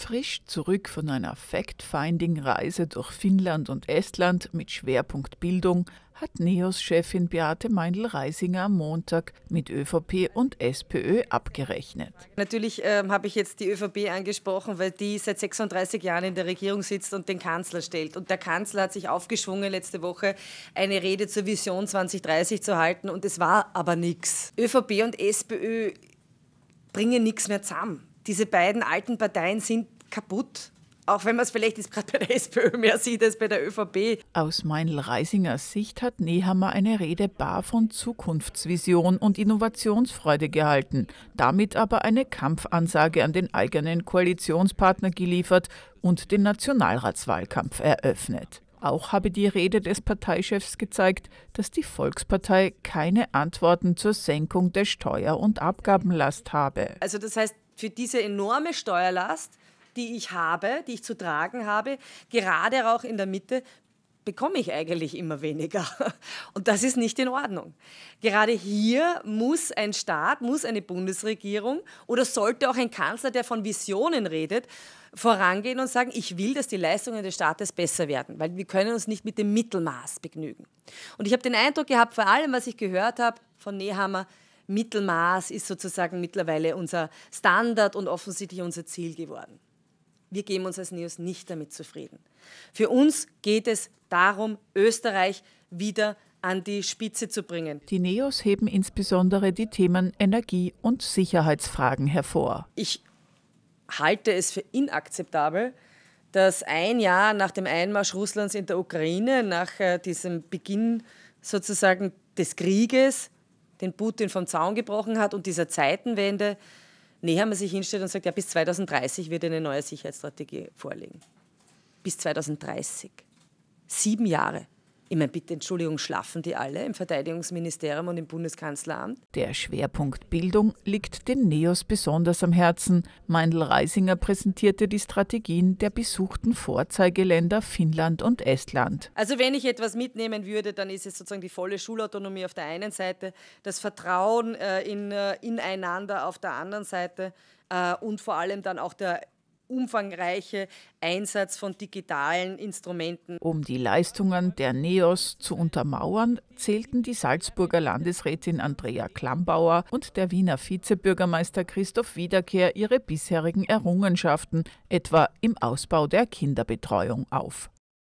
Frisch zurück von einer Fact-Finding-Reise durch Finnland und Estland mit Schwerpunkt Bildung hat NEOS-Chefin Beate Meindl-Reisinger am Montag mit ÖVP und SPÖ abgerechnet. Natürlich ähm, habe ich jetzt die ÖVP angesprochen, weil die seit 36 Jahren in der Regierung sitzt und den Kanzler stellt. Und der Kanzler hat sich aufgeschwungen, letzte Woche eine Rede zur Vision 2030 zu halten und es war aber nichts. ÖVP und SPÖ bringen nichts mehr zusammen diese beiden alten Parteien sind kaputt. Auch wenn man es vielleicht gerade bei der SPÖ mehr sieht als bei der ÖVP. Aus Meinl-Reisingers Sicht hat Nehammer eine Rede bar von Zukunftsvision und Innovationsfreude gehalten, damit aber eine Kampfansage an den eigenen Koalitionspartner geliefert und den Nationalratswahlkampf eröffnet. Auch habe die Rede des Parteichefs gezeigt, dass die Volkspartei keine Antworten zur Senkung der Steuer- und Abgabenlast habe. Also das heißt, für diese enorme Steuerlast, die ich habe, die ich zu tragen habe, gerade auch in der Mitte, bekomme ich eigentlich immer weniger. Und das ist nicht in Ordnung. Gerade hier muss ein Staat, muss eine Bundesregierung oder sollte auch ein Kanzler, der von Visionen redet, vorangehen und sagen, ich will, dass die Leistungen des Staates besser werden, weil wir können uns nicht mit dem Mittelmaß begnügen. Und ich habe den Eindruck gehabt, vor allem was ich gehört habe von Nehammer, Mittelmaß ist sozusagen mittlerweile unser Standard und offensichtlich unser Ziel geworden. Wir geben uns als NEOS nicht damit zufrieden. Für uns geht es darum, Österreich wieder an die Spitze zu bringen. Die NEOS heben insbesondere die Themen Energie und Sicherheitsfragen hervor. Ich halte es für inakzeptabel, dass ein Jahr nach dem Einmarsch Russlands in der Ukraine, nach äh, diesem Beginn sozusagen des Krieges, den Putin vom Zaun gebrochen hat und dieser Zeitenwende näher man sich hinstellt und sagt, ja, bis 2030 wird eine neue Sicherheitsstrategie vorliegen. Bis 2030. Sieben Jahre. Ich meine, bitte, Entschuldigung, schlafen die alle im Verteidigungsministerium und im Bundeskanzleramt? Der Schwerpunkt Bildung liegt den NEOS besonders am Herzen. Meindl Reisinger präsentierte die Strategien der besuchten Vorzeigeländer Finnland und Estland. Also wenn ich etwas mitnehmen würde, dann ist es sozusagen die volle Schulautonomie auf der einen Seite, das Vertrauen äh, in, äh, ineinander auf der anderen Seite äh, und vor allem dann auch der umfangreiche Einsatz von digitalen Instrumenten. Um die Leistungen der NEOS zu untermauern, zählten die Salzburger Landesrätin Andrea Klambauer und der Wiener Vizebürgermeister Christoph Wiederkehr ihre bisherigen Errungenschaften, etwa im Ausbau der Kinderbetreuung, auf.